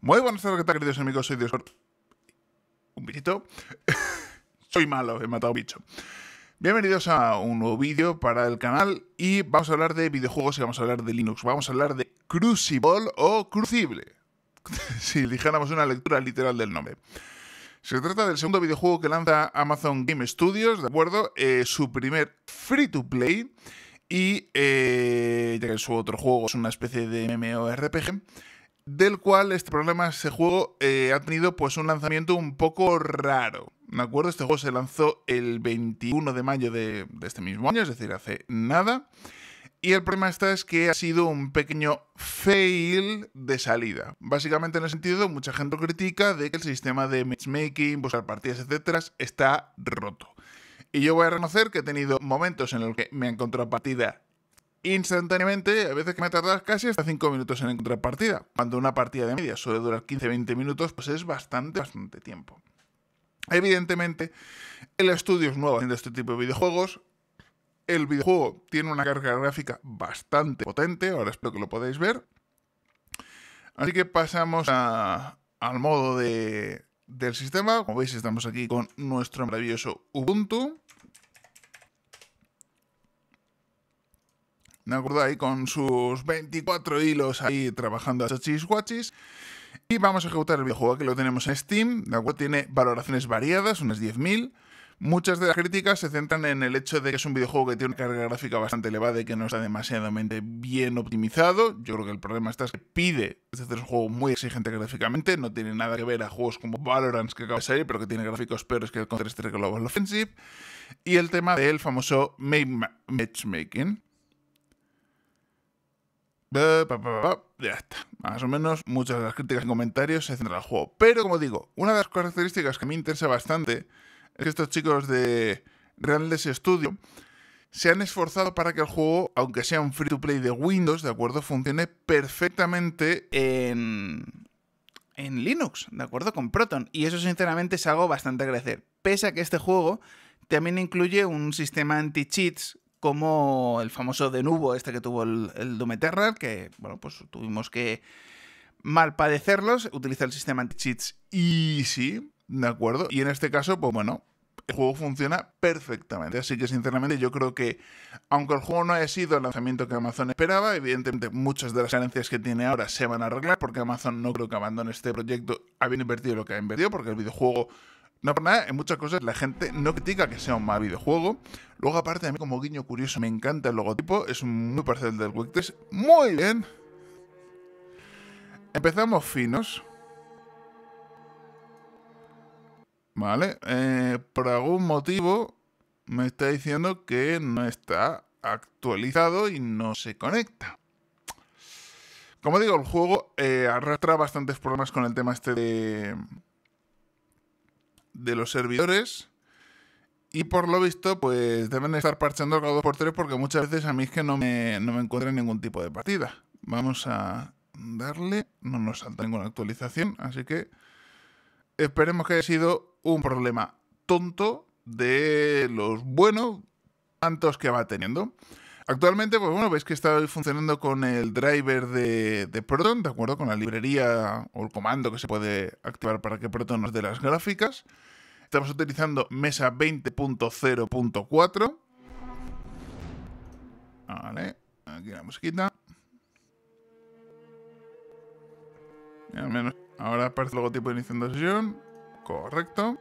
Muy buenas tardes, ¿qué tal, queridos amigos? Soy Discord. Un bichito. Soy malo, he matado a bicho. Bienvenidos a un nuevo vídeo para el canal y vamos a hablar de videojuegos y vamos a hablar de Linux. Vamos a hablar de Crucible o Crucible. si dijéramos una lectura literal del nombre. Se trata del segundo videojuego que lanza Amazon Game Studios, ¿de acuerdo? Eh, su primer free to play. Y eh, ya que su otro juego es una especie de MMORPG, del cual este problema, este juego eh, ha tenido pues un lanzamiento un poco raro. ¿De acuerdo? Este juego se lanzó el 21 de mayo de, este mismo año, es decir, hace nada. Y el problema está es que ha sido un pequeño fail de salida. Básicamente en el sentido, mucha gente critica de que el sistema de matchmaking, buscar partidas, etcétera, está roto. Y yo voy a reconocer que he tenido momentos en los que me he encontrado partida instantáneamente, a veces que me tardas casi hasta 5 minutos en encontrar partida. Cuando una partida de media suele durar 15-20 minutos, pues es bastante, bastante tiempo. Evidentemente, el estudio es nuevo haciendo este tipo de videojuegos. El videojuego tiene una carga gráfica bastante potente, ahora espero que lo podáis ver. Así que pasamos al modo del sistema. Como veis, estamos aquí con nuestro maravilloso Ubuntu. ¿de acuerdo? Ahí con sus 24 hilos ahí trabajando a chachis Y vamos a ejecutar el videojuego que lo tenemos en Steam, ¿de acuerdo? Tiene valoraciones variadas, unas 10.000. Muchas de las críticas se centran en el hecho de que es un videojuego que tiene una carga gráfica bastante elevada y que no está demasiadamente bien optimizado. Yo creo que el problema está es que pide, este es un juego muy exigente gráficamente, no tiene nada que ver a juegos como Valorant que acaba de salir, pero que tiene gráficos peores que el Counter-Strike Global Offensive. Y el tema del famoso matchmaking. Ya está. Más o menos muchas de las críticas y comentarios se centran al juego. Pero como digo, una de las características que me interesa bastante es que estos chicos de Realness Studio se han esforzado para que el juego, aunque sea un free to play de Windows, ¿de acuerdo? Funcione perfectamente en, en Linux, ¿de acuerdo? Con Proton. Y eso sinceramente es algo bastante agradecer. Pese a que este juego también incluye un sistema anti-cheats como el famoso de nubo este que tuvo el, el Eternal, que bueno, pues tuvimos que mal malpadecerlos, utiliza el sistema anti-cheats sí, ¿de acuerdo? Y en este caso, pues bueno, el juego funciona perfectamente. Así que, sinceramente, yo creo que, aunque el juego no haya sido el lanzamiento que Amazon esperaba, evidentemente muchas de las carencias que tiene ahora se van a arreglar, porque Amazon no creo que abandone este proyecto bien invertido lo que ha invertido, porque el videojuego no por nada, en muchas cosas la gente no critica que sea un mal videojuego. Luego, aparte, a mí como guiño curioso me encanta el logotipo. Es muy parcial del 3. Muy bien. Empezamos finos. Vale. Eh, por algún motivo me está diciendo que no está actualizado y no se conecta. Como digo, el juego eh, arrastra bastantes problemas con el tema este de de los servidores. Y por lo visto, pues deben estar parchando cada 2x3 porque muchas veces a mí es que no me, no ningún tipo de partida. Vamos a darle, no nos salta ninguna actualización, así que esperemos que haya sido un problema tonto de los buenos tantos que va teniendo. Actualmente, pues bueno, veis que está funcionando con el driver de, Proton, ¿de acuerdo? Con la librería o el comando que se puede activar para que Proton nos dé las gráficas. Estamos utilizando mesa 20.0.4. Vale, aquí la mosquita menos ahora aparece el logotipo de iniciando sesión. Correcto.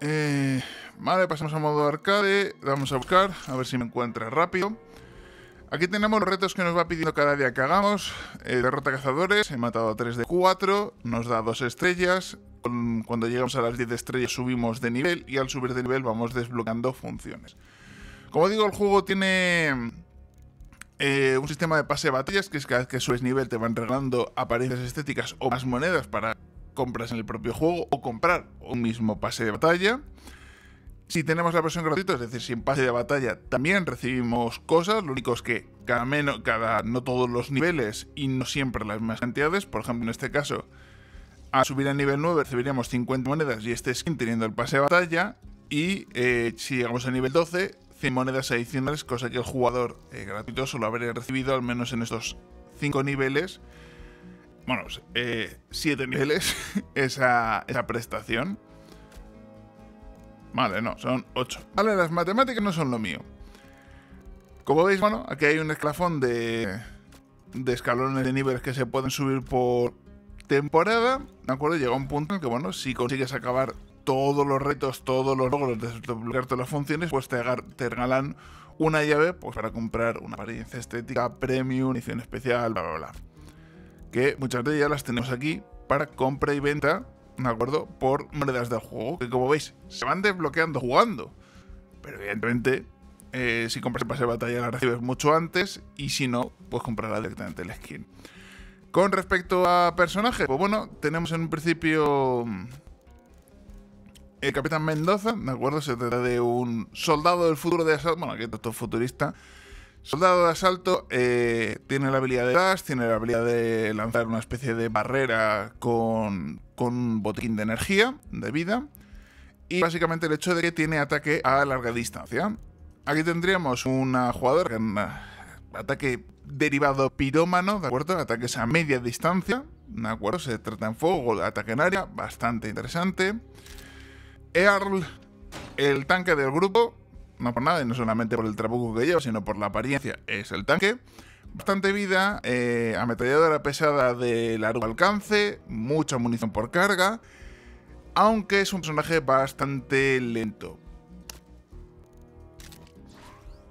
Eh, vale, pasamos a modo arcade. Vamos a buscar, a ver si me encuentra rápido. Aquí tenemos los retos que nos va pidiendo cada día que hagamos. Eh, derrota cazadores, he matado a 3 de 4, nos da 2 estrellas. Cuando llegamos a las 10 estrellas subimos de nivel y al subir de nivel vamos desbloqueando funciones. Como digo, el juego tiene eh, un sistema de pase de batallas que es cada vez que subes nivel te van regalando apariencias estéticas o más monedas para compras en el propio juego o comprar un mismo pase de batalla. Si tenemos la versión gratuita, es decir, sin pase de batalla, también recibimos cosas. Lo único es que cada, menos, cada no todos los niveles y no siempre las mismas cantidades. Por ejemplo, en este caso, a subir a nivel 9 recibiríamos 50 monedas y este skin teniendo el pase de batalla. Y eh, si llegamos a nivel 12, 100 monedas adicionales, cosa que el jugador eh, gratuito solo habría recibido al menos en estos 5 niveles bueno, pues, eh, siete niveles esa, prestación. Vale, no, son 8. Vale, las matemáticas no son lo mío. Como veis, bueno, aquí hay un esclafón de, escalones de niveles que se pueden subir por temporada. ¿De acuerdo? Llega un punto en que, bueno, si consigues acabar todos los retos, todos los logros, desbloquear todas las funciones, pues te, te regalan una llave pues, para comprar una apariencia estética, premium, edición especial, bla, bla, bla que muchas de ellas las tenemos aquí para compra y venta, ¿de acuerdo? Por monedas del juego, que como veis, se van desbloqueando jugando. Pero evidentemente, eh, si compras el pase de batalla la recibes mucho antes y si no, pues comprarla directamente la skin. Con respecto a personajes, pues bueno, tenemos en un principio mm, el Capitán Mendoza, ¿de acuerdo? Se trata de un soldado del futuro de Assad, bueno, que es todo futurista, Soldado de asalto eh, tiene la habilidad de dash, tiene la habilidad de lanzar una especie de barrera con, un botiquín de energía, de vida, y básicamente el hecho de que tiene ataque a larga distancia. Aquí tendríamos un jugador con eh, ataque derivado pirómano, ¿de acuerdo? Ataques a media distancia, ¿de acuerdo? Se trata en fuego, ataque en área, bastante interesante. Earl, el tanque del grupo, no por nada, y no solamente por el trabuco que lleva, sino por la apariencia, es el tanque. Bastante vida, eh, ametralladora pesada de largo alcance, mucha munición por carga, aunque es un personaje bastante lento.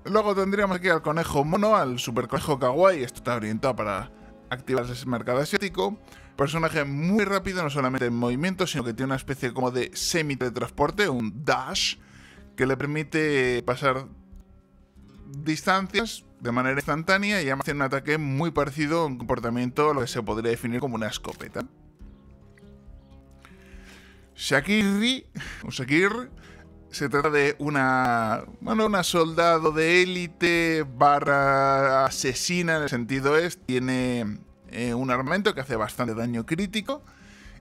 Luego tendríamos aquí al conejo mono, al super conejo kawaii, esto está orientado para activar ese mercado asiático. Personaje muy rápido, no solamente en movimiento, sino que tiene una especie como de semi transporte un dash, que le permite pasar distancias de manera instantánea y además tiene un ataque muy parecido a un comportamiento a lo que se podría definir como una escopeta. Shakiri, o Shakir, se trata de una, bueno, una soldado de élite barra asesina en el sentido es, este. tiene eh, un armamento que hace bastante daño crítico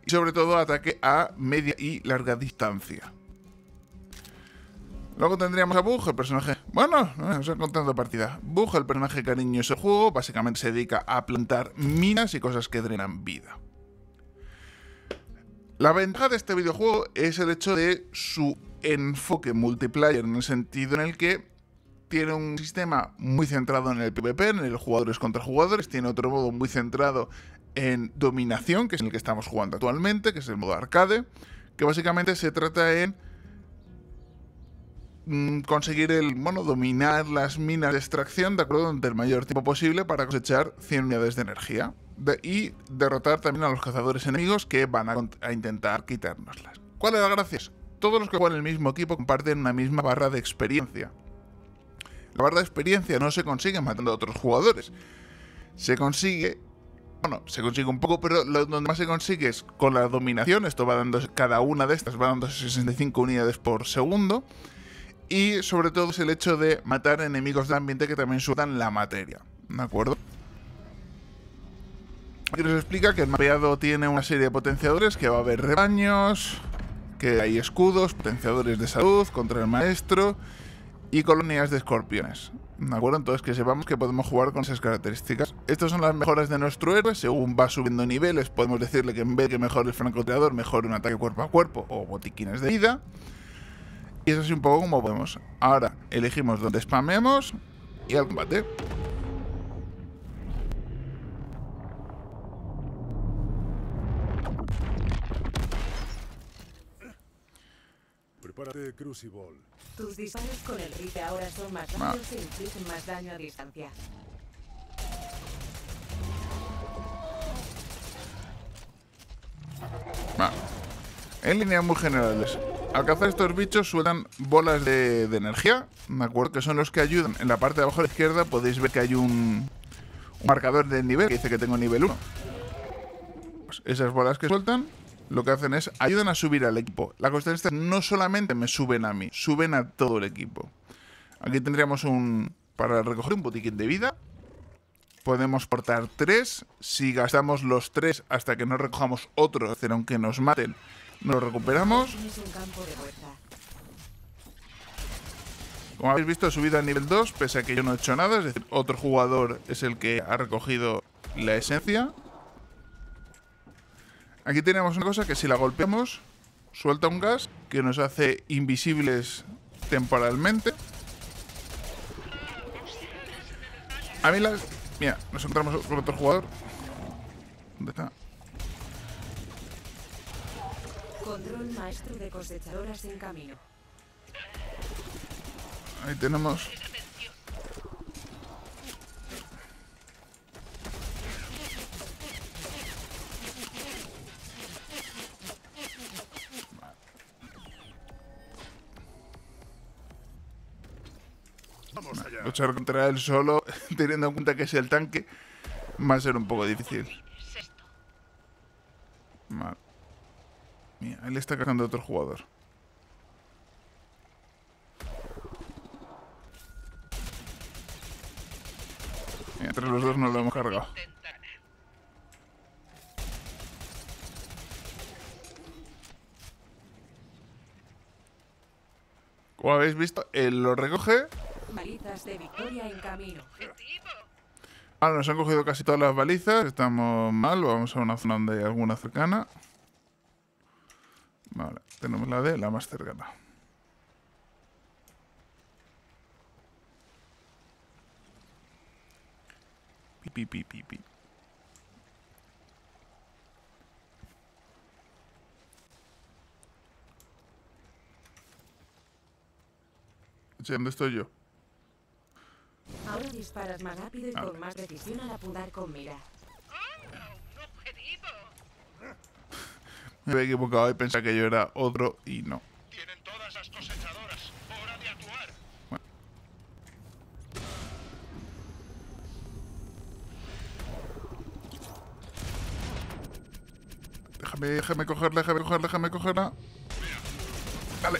y sobre todo ataque a media y larga distancia. Luego tendríamos a Bug, el personaje... Bueno, eh, no contar contando partida. Bug, el personaje cariñoso ese juego, básicamente se dedica a plantar minas y cosas que drenan vida. La ventaja de este videojuego es el hecho de su enfoque multiplayer, en el sentido en el que tiene un sistema muy centrado en el PvP, en el jugadores contra jugadores, tiene otro modo muy centrado en dominación, que es el que estamos jugando actualmente, que es el modo arcade, que básicamente se trata en Mm, conseguir el, mono, dominar las minas de extracción, ¿de acuerdo? Durante el mayor tiempo posible para cosechar 100 unidades de energía. y derrotar también a los cazadores enemigos que van a, intentar quitárnoslas. ¿Cuál es la gracia? Todos los que juegan el mismo equipo comparten una misma barra de experiencia. La barra de experiencia no se consigue matando a otros jugadores. Se consigue bueno, se consigue un poco, pero lo donde más se consigue es con la dominación. Esto va dando, cada una de estas va dando 65 unidades por segundo. Y sobre todo es el hecho de matar enemigos de ambiente que también sueltan la materia. ¿De acuerdo? Y nos explica que el mapeado tiene una serie de potenciadores, que va a haber rebaños, que hay escudos, potenciadores de salud contra el maestro y colonias de escorpiones. ¿De acuerdo? Entonces que sepamos que podemos jugar con esas características. Estas son las mejoras de nuestro héroe. Según va subiendo niveles, podemos decirle que en vez de que mejore el francotirador, mejor un ataque cuerpo a cuerpo o botiquines de vida. Y eso es un poco como podemos. Ahora elegimos donde spamemos y al combate. Prepárate, Crucible. Tus disparos con el rifle ahora son más rápidos y e infligen más daño a distancia. En líneas muy generales. Al cazar estos bichos sueltan bolas de, energía, me acuerdo que son los que ayudan. En la parte de abajo a la izquierda podéis ver que hay un, marcador de nivel que dice que tengo nivel 1. Pues esas bolas que sueltan lo que hacen es ayudan a subir al equipo. La que no solamente me suben a mí, suben a todo el equipo. Aquí tendríamos un... Para recoger un botiquín de vida, podemos portar tres. Si gastamos los tres hasta que no recojamos otro, hacer aunque nos maten, nos recuperamos. Como habéis visto, subida subido al nivel 2, pese a que yo no he hecho nada. Es decir, otro jugador es el que ha recogido la esencia. Aquí tenemos una cosa que si la golpeamos, suelta un gas que nos hace invisibles temporalmente. A mí la... Mira, nos encontramos con otro jugador. ¿Dónde está? Control maestro de cosechadoras en camino. Ahí tenemos. Vamos allá. Luchar contra él solo, teniendo en cuenta que es el tanque, va a ser un poco difícil. Él está cargando a otro jugador. entre los dos nos lo hemos cargado. Como habéis visto, él lo recoge. Ahora nos han cogido casi todas las balizas. Estamos mal, vamos a una zona donde hay alguna cercana. Vale, tenemos la de la más cercana. Pi, pi, pi, pi, ¿Dónde estoy yo? Ahora disparas más rápido y con ah. más precisión al apuntar con mira. Me había equivocado y pensaba que yo era otro y no. Tienen todas cosechadoras. Déjame, déjame cogerla, déjame cogerla, déjame cogerla. Dale.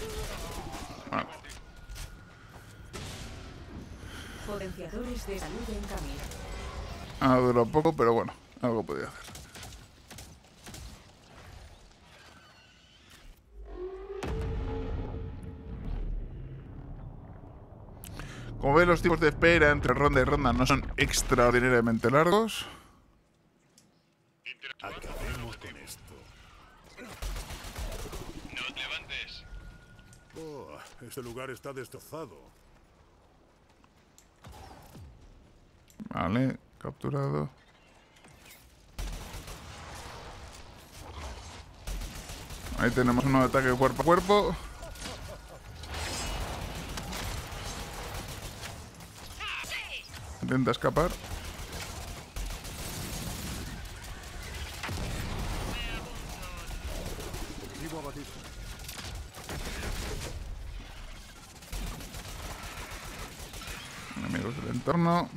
Potenciadores de salud en camino. Ha durado poco, pero bueno, algo podía hacer. Como ves los tiempos de espera entre ronda y ronda no son extraordinariamente largos. Este lugar está destrozado. Vale, capturado. Ahí tenemos un de ataque cuerpo a cuerpo. Intenta escapar. Amigos del entorno.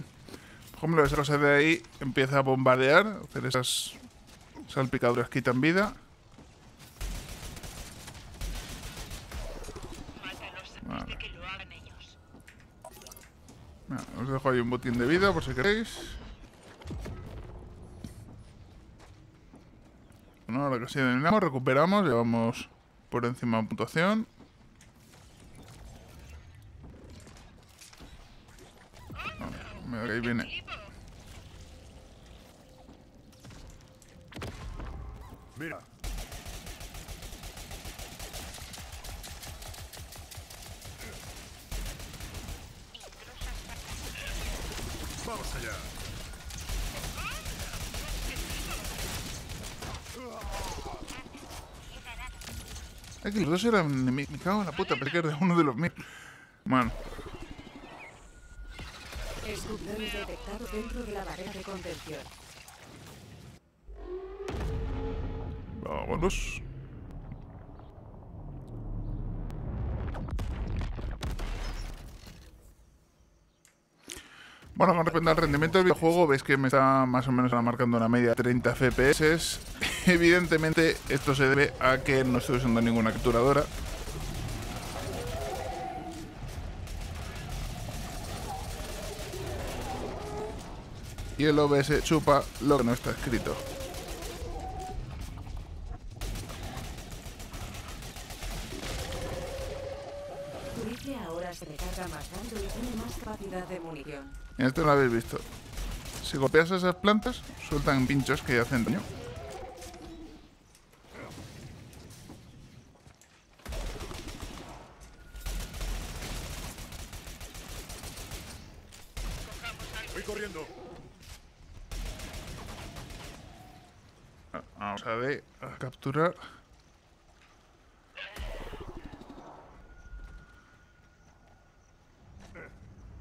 Por ejemplo, esa los de ahí empieza a bombardear, hacer esas salpicaduras quitan vida. os dejo ahí un botín de vida por si queréis. Bueno, ahora que sí terminamos, recuperamos, llevamos por encima puntuación. Me mira, ahí viene Es que los dos eran enemigos. Me cago en la puta, pero que era uno de los míos. Bueno. detectado dentro de la barrera de contención. Vámonos. Bueno, con respecto al rendimiento del videojuego, veis que me está más o menos marcando una media de 30 FPS. Evidentemente esto se debe a que no estoy usando ninguna capturadora. Y el OBS chupa lo que no está escrito. Esto lo habéis visto. Si golpeas esas plantas, sueltan pinchos que hacen daño. Vamos a ver, a capturar.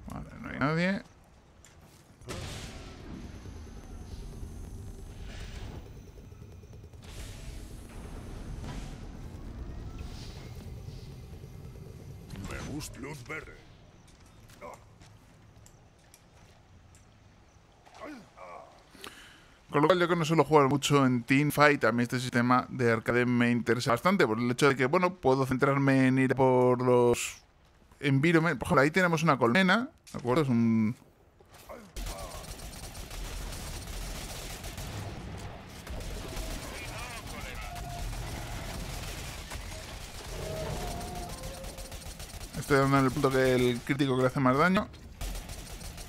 Vale, no hay nadie. Me gusta Luz Verde. Con lo cual yo que no suelo jugar mucho en Teamfight, a mí este sistema de arcade me interesa bastante por el hecho de que, bueno, puedo centrarme en ir por los environment. Por ejemplo, ahí tenemos una colmena, ¿de acuerdo? Es un... Estoy dando en el punto que el crítico que le hace más daño.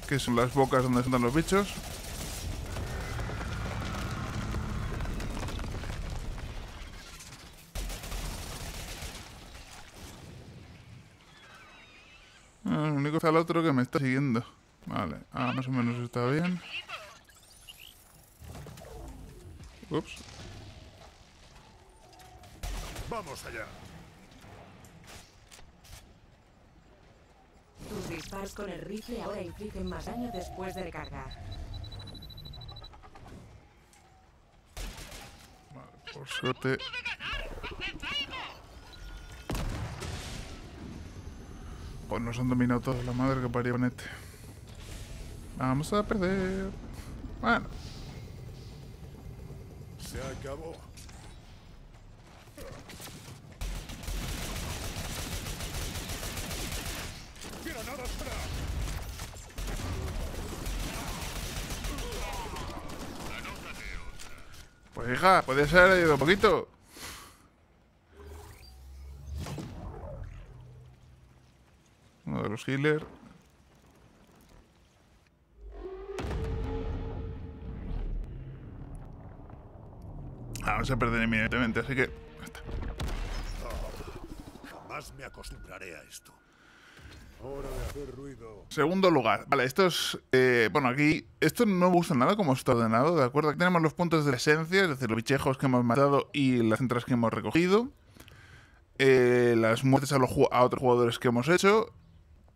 Que son las bocas donde están los bichos. Ups. Vamos allá. Tus disparos con el rifle ahora infligen más daño después de recargar. por suerte. Pues nos han dominado toda la madre que parió este. Vamos a perder. Bueno. Se acabó. Pues hija, puede ser ayudado un poquito. Uno de los healers. se perder inmediatamente, así que... Oh, acostumbraré a esto. Segundo lugar, vale, esto es. Eh, bueno, aquí. Esto no me gusta nada como está ordenado, ¿de acuerdo? Aquí tenemos los puntos de la esencia, es decir, los bichejos que hemos matado y las entradas que hemos recogido. Eh, las muertes a, los, a otros jugadores que hemos hecho.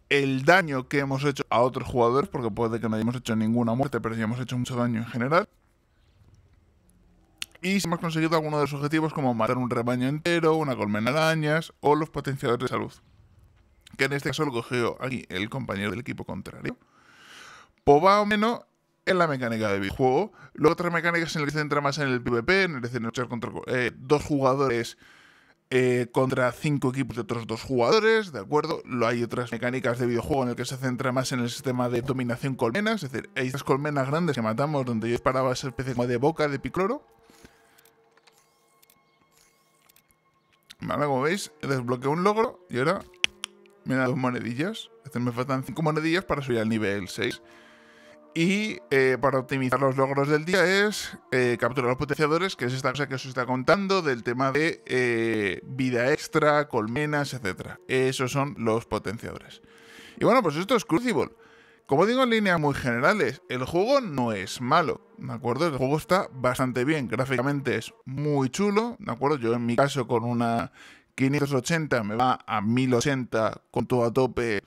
El daño que hemos hecho a otros jugadores, porque puede que no hayamos hecho ninguna muerte, pero si hemos hecho mucho daño en general y si hemos conseguido alguno de los objetivos como matar un rebaño entero, una colmena de arañas o los potenciadores de salud. Que en este caso lo cogió aquí el compañero del equipo contrario. Poba o menos en la mecánica de videojuego. Luego otra mecánica se centra más en el PvP, en el de luchar contra eh, dos jugadores eh, contra cinco equipos de otros dos jugadores, ¿de acuerdo? Lo, hay otras mecánicas de videojuego en el que se centra más en el sistema de dominación colmenas, es decir, hay estas colmenas grandes que matamos donde yo disparaba esa especie como de boca de picloro. Ahora, como veis, desbloqueo un logro y ahora me da dos monedillas. me faltan cinco monedillas para subir al nivel 6. Y eh, para optimizar los logros del día es eh, capturar los potenciadores, que es esta cosa que os está contando del tema de eh, vida extra, colmenas, etc. Esos son los potenciadores. Y bueno, pues esto es Crucible. Como digo en líneas muy generales, el juego no es malo, ¿de acuerdo? El juego está bastante bien, gráficamente es muy chulo, ¿de acuerdo? Yo en mi caso con una 580 me va a 1080 con todo a tope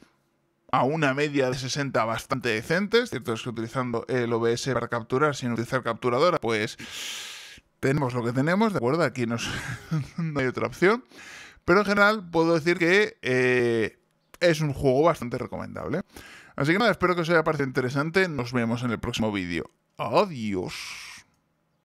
a una media de 60 bastante decentes, cierto es que utilizando el OBS para capturar sin utilizar capturadora, pues tenemos lo que tenemos, ¿de acuerdo? Aquí no hay otra opción. Pero en general puedo decir que eh, es un juego bastante recomendable. Así que nada, espero que os haya parecido interesante. Nos vemos en el próximo vídeo. Adiós.